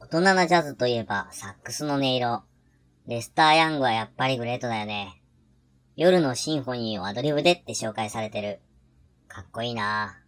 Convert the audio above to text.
大人なジャズといえばサックスの音色。レスター・ヤングはやっぱりグレートだよね。夜のシンフォニーをアドリブでって紹介されてる。かっこいいなぁ。